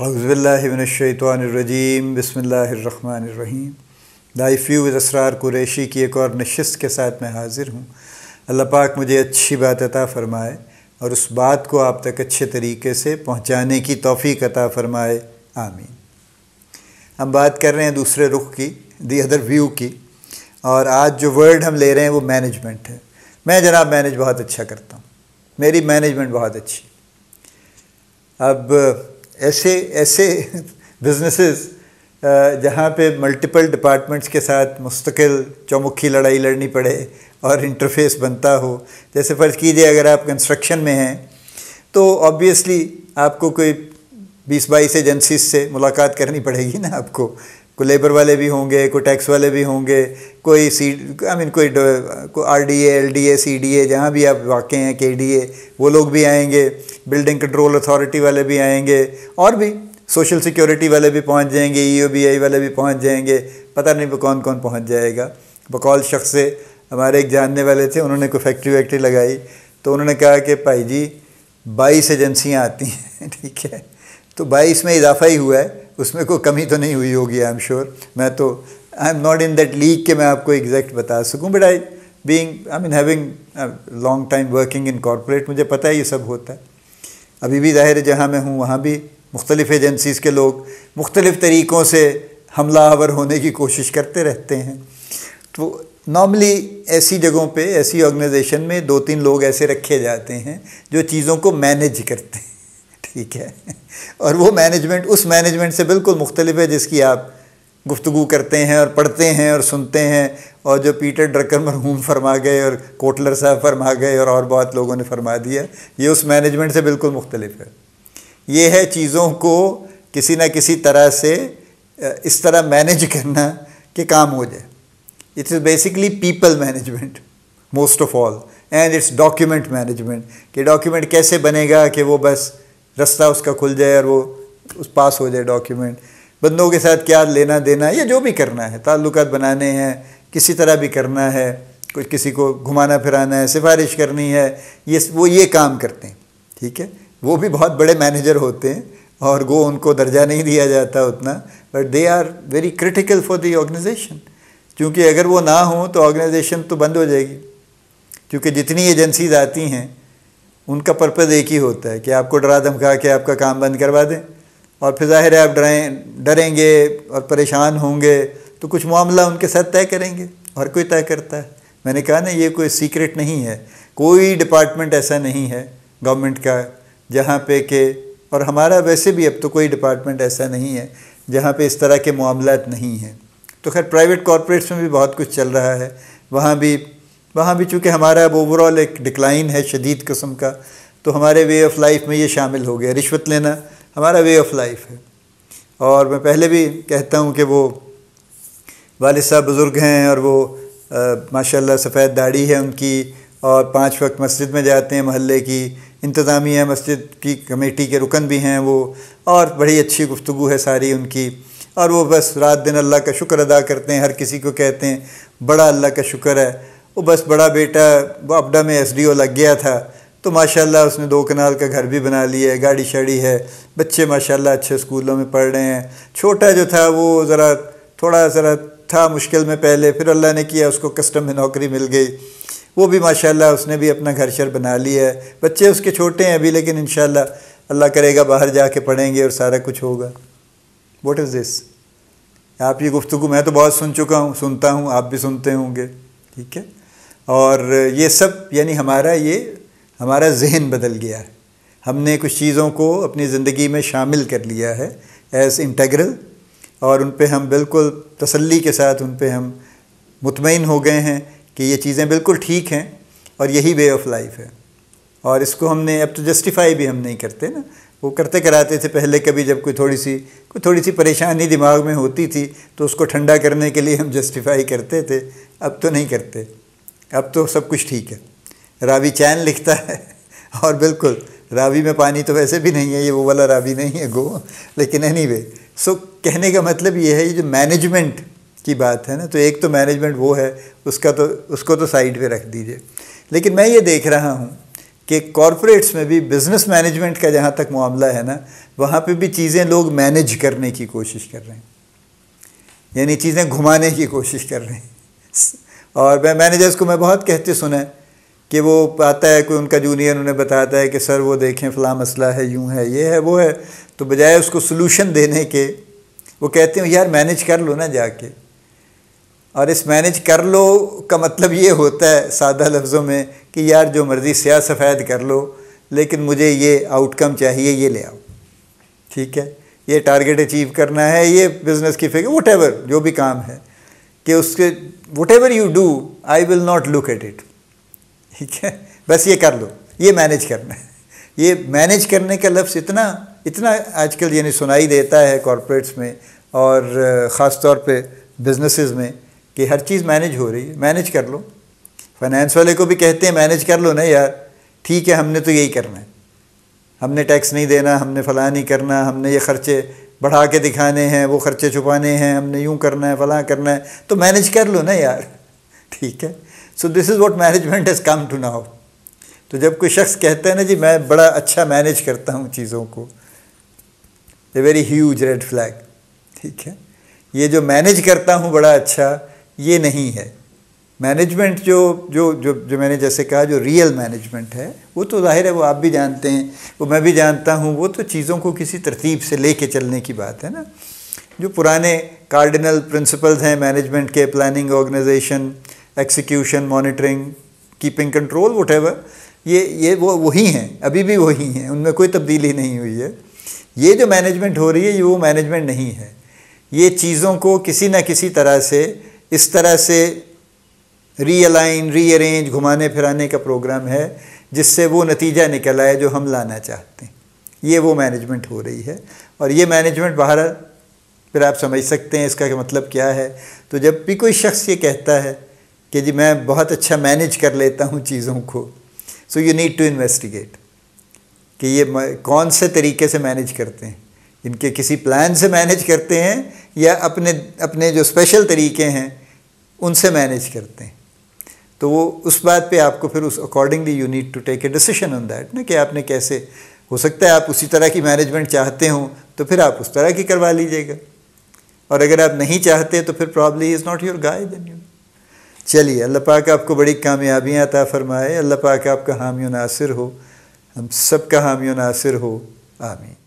हज़बिल्लाशैतरजीम बसमीम लाइफ्यू असरार कुरैशी की एक और नशस्त के साथ मैं हाज़िर हूँ अल्लाह पाक मुझे अच्छी बात अता फ़रमाए और उस बात को आप तक अच्छे तरीके से पहुँचाने की तोफ़ी अता फ़रमाए आमीन हम बात कर रहे हैं दूसरे रुख की दी अदर व्यू की और आज जो वर्ड हम ले रहे हैं वो मैनेजमेंट है मैं जनाब मैनेज बहुत अच्छा करता हूँ मेरी मैनेजमेंट बहुत अच्छी अब ऐसे ऐसे बिजनेसेस जहाँ पे मल्टीपल डिपार्टमेंट्स के साथ मुस्तकिल चौमुखी लड़ाई लड़नी पड़े और इंटरफेस बनता हो जैसे फ़र्ज़ कीजिए अगर आप कंस्ट्रक्शन में हैं तो ऑब्वियसली आपको कोई बीस बाईस एजेंसीज से मुलाकात करनी पड़ेगी ना आपको कोई लेबर वाले भी होंगे कोई टैक्स वाले भी होंगे कोई सी आई मीन कोई R D L D A C D A जहाँ भी आप वाक़ हैं के डी ए वो लोग भी आएंगे बिल्डिंग कंट्रोल अथॉरिटी वाले भी आएंगे और भी सोशल सिक्योरिटी वाले भी पहुंच जाएंगे ई e वाले भी पहुंच जाएंगे पता नहीं वो कौन कौन पहुंच जाएगा बकौल शख्स से हमारे एक जानने वाले थे उन्होंने कोई फैक्ट्री वैक्ट्री लगाई तो उन्होंने कहा कि भाई जी बाईस एजेंसियाँ आती हैं ठीक है तो बाईस में इजाफा ही हुआ है उसमें कोई कमी तो नहीं हुई होगी आई एम श्योर मैं तो I am not in that league के मैं आपको एग्जैक्ट बता सकूँ but I being I mean having long time working in corporate मुझे पता है ये सब होता है अभी भी ज़ाहिर जहाँ मैं हूँ वहाँ भी मुख्तलिफ़ एजेंसीज़ के लोग मुख्तलिफ़ तरीक़ों से हमला होने की कोशिश करते रहते हैं तो नॉर्मली ऐसी जगहों पे ऐसी ऑर्गेनाइजेशन में दो तीन लोग ऐसे रखे जाते हैं जो चीज़ों को मैनेज करते हैं ठीक है और वो मैनेजमेंट उस मैनेजमेंट से बिल्कुल मुख्तलिफ है जिसकी आप गुफ्तु करते हैं और पढ़ते हैं और सुनते हैं और जो पीटर ड्रकर मरहूम फरमा गए और कोटलर साहब फरमा गए और और बहुत लोगों ने फरमा दिया ये उस मैनेजमेंट से बिल्कुल मुख्तलिफ है ये है चीज़ों को किसी न किसी तरह से इस तरह मैनेज करना कि काम हो जाए it is basically people management most of all and it's document management कि डॉक्यूमेंट कैसे बनेगा कि वो बस रास्ता उसका खुल जाए और वो उस पास हो जाए डॉक्यूमेंट बंदों के साथ क्या लेना देना है या जो भी करना है ताल्लुक बनाने हैं किसी तरह भी करना है कुछ किसी को घुमाना फिराना है सिफारिश करनी है ये वो ये काम करते हैं ठीक है वो भी बहुत बड़े मैनेजर होते हैं और वो उनको दर्जा नहीं दिया जाता उतना but they are very critical for the organisation क्योंकि अगर वो ना हो तो ऑर्गेनाइजेशन तो बंद हो जाएगी क्योंकि जितनी एजेंसीज आती हैं उनका पर्पज़ एक ही होता है कि आपको डरा धमका के आपका काम बंद करवा दें और फिर ज़ाहिर है आप डरें डरेंगे और परेशान होंगे तो कुछ मामला उनके साथ तय करेंगे हर कोई तय करता है मैंने कहा ना ये कोई सीक्रेट नहीं है कोई डिपार्टमेंट ऐसा नहीं है गवर्नमेंट का जहाँ पे के और हमारा वैसे भी अब तो कोई डिपार्टमेंट ऐसा नहीं है जहाँ पे इस तरह के मामला नहीं हैं तो खैर प्राइवेट कॉरपोरेट्स में भी बहुत कुछ चल रहा है वहाँ भी वहाँ भी चूँकि हमारा अब ओवरऑल एक डिक्लाइन है शदीद कस्म का तो हमारे वे ऑफ़ लाइफ में ये शामिल हो गया रिश्वत लेना हमारा वे ऑफ लाइफ है और मैं पहले भी कहता हूँ कि वो वाल साहब बुज़ुर्ग हैं और वो माशाल्लाह सफ़ेद दाढ़ी है उनकी और पांच वक्त मस्जिद में जाते हैं महल्ले की इंतज़ामिया मस्जिद की कमेटी के रुकन भी हैं वो और बड़ी अच्छी गुफ्तु है सारी उनकी और वो बस रात दिन अल्लाह का शुक्र अदा करते हैं हर किसी को कहते हैं बड़ा अल्लाह का शुक्र है वो बस बड़ा बेटा वो अपडा में एसडीओ लग गया था तो माशाल्लाह उसने दो कनाल का घर भी बना लिया है गाड़ी शाड़ी है बच्चे माशाल्लाह अच्छे स्कूलों में पढ़ रहे हैं छोटा जो था वो ज़रा थोड़ा ज़रा था मुश्किल में पहले फिर अल्लाह ने किया उसको कस्टम में नौकरी मिल गई वो भी माशाल्लाह उसने भी अपना घर शर बना लिया है बच्चे उसके छोटे हैं अभी लेकिन इन अल्लाह करेगा बाहर जाके पढ़ेंगे और सारा कुछ होगा वॉट इज़ दिस आप ये गुफ्तु मैं तो बहुत सुन चुका हूँ सुनता हूँ आप भी सुनते होंगे ठीक है और ये सब यानी हमारा ये हमारा जहन बदल गया है हमने कुछ चीज़ों को अपनी ज़िंदगी में शामिल कर लिया है एज़ इंटेग्रल और उन पर हम बिल्कुल तसल्ली के साथ उन पर हम मुतमिन हो गए हैं कि ये चीज़ें बिल्कुल ठीक हैं और यही वे ऑफ लाइफ है और इसको हमने अब तो जस्टिफाई भी हम नहीं करते ना वो करते कराते थे पहले कभी जब कोई थोड़ी सी कोई थोड़ी सी परेशानी दिमाग में होती थी तो उसको ठंडा करने के लिए हम जस्टिफाई करते थे अब तो नहीं करते अब तो सब कुछ ठीक है रावी चैन लिखता है और बिल्कुल रावी में पानी तो वैसे भी नहीं है ये वो वाला रावी नहीं है गो लेकिन एनी वे सो कहने का मतलब ये है ये जो मैनेजमेंट की बात है ना तो एक तो मैनेजमेंट वो है उसका तो उसको तो साइड पे रख दीजिए लेकिन मैं ये देख रहा हूँ कि कॉरपोरेट्स में भी बिज़नेस मैनेजमेंट का जहाँ तक मामला है ना वहाँ पे भी चीज़ें लोग मैनेज करने की कोशिश कर रहे हैं यानी चीज़ें घुमाने की कोशिश कर रहे हैं और मैं मैनेजर्स को मैं बहुत कहते सुना है कि वो आता है कोई उनका जूनियर उन्हें बताता है कि सर वो देखें फ़लाँ मसला है यूँ है ये है वो है तो बजाय उसको सोलूशन देने के वो कहते हैं यार मैनेज कर लो ना जाके और इस मैनेज कर लो का मतलब ये होता है सादा लफ्ज़ों में कि यार जो मर्ज़ी स्याह सफ़ेद कर लो लेकिन मुझे ये आउटकम चाहिए ये ले आओ ठीक है ये टारगेट अचीव करना है ये बिज़नेस की फिक्र वट जो भी काम है कि उसके whatever you do I will not look at it ठीक है बस ये कर लो ये मैनेज करना है ये मैनेज करने का लफ्ज़ इतना इतना आजकल यानी सुनाई देता है कॉरपोरेट्स में और ख़ास तौर पे बिजनेसेस में कि हर चीज़ मैनेज हो रही है मैनेज कर लो फाइनेंस वाले को भी कहते हैं मैनेज कर लो ना यार ठीक है हमने तो यही करना है हमने टैक्स नहीं देना हमने फ़लाँ नहीं करना हमने ये ख़र्चे बढ़ा के दिखाने हैं वो ख़र्चे छुपाने हैं हमने यूँ करना है फ़लाँ करना है तो मैनेज कर लो ना यार ठीक है so this is what management has come to now तो जब कोई शख्स कहता है ना जी मैं बड़ा अच्छा मैनेज करता हूँ चीज़ों को a very huge red flag ठीक है ये जो मैनेज करता हूँ बड़ा अच्छा ये नहीं है मैनेजमेंट जो जो जो जो मैंने जैसे कहा जो रियल मैनेजमेंट है वो तो जाहिर है वो आप भी जानते हैं वो मैं भी जानता हूँ वो तो चीज़ों को किसी तरतीब से ले कर चलने की बात है ना जो पुराने कार्डिनल प्रिंसिपल्स हैं मैनेजमेंट के planning organisation execution monitoring keeping control what ये ये वो वही हैं अभी भी वही हैं उनमें कोई तब्दीली नहीं हुई है ये जो मैनेजमेंट हो रही है ये वो मैनेजमेंट नहीं है ये चीज़ों को किसी न किसी तरह से इस तरह से रीअलाइन रीअरेंज घुमाने फिराने का प्रोग्राम है जिससे वो नतीजा निकल आए जो हम लाना चाहते हैं ये वो मैनेजमेंट हो रही है और ये मैनेजमेंट बाहर फिर आप समझ सकते हैं इसका मतलब क्या है तो जब भी कोई शख्स ये कहता है कि जी मैं बहुत अच्छा मैनेज कर लेता हूँ चीज़ों को so you need to investigate कि ये कौन से तरीके से मैनेज करते हैं इनके किसी प्लान से मैनेज करते हैं या अपने अपने जो स्पेशल तरीके हैं उनसे मैनेज करते हैं तो वो उस बात पे आपको फिर उस accordingly you need to take a decision on that ना कि आपने कैसे हो सकता है आप उसी तरह की मैनेजमेंट चाहते हो तो फिर आप उस तरह की करवा लीजिएगा और अगर आप नहीं चाहते तो फिर probably is not your guy then you चलिए अल्लाह पाक आपको बड़ी कामयाबियाँ अता फ़रमाए अल्लाह पाक आपका हामी नासिर हो हम सब का हामी नासिर हो आमीन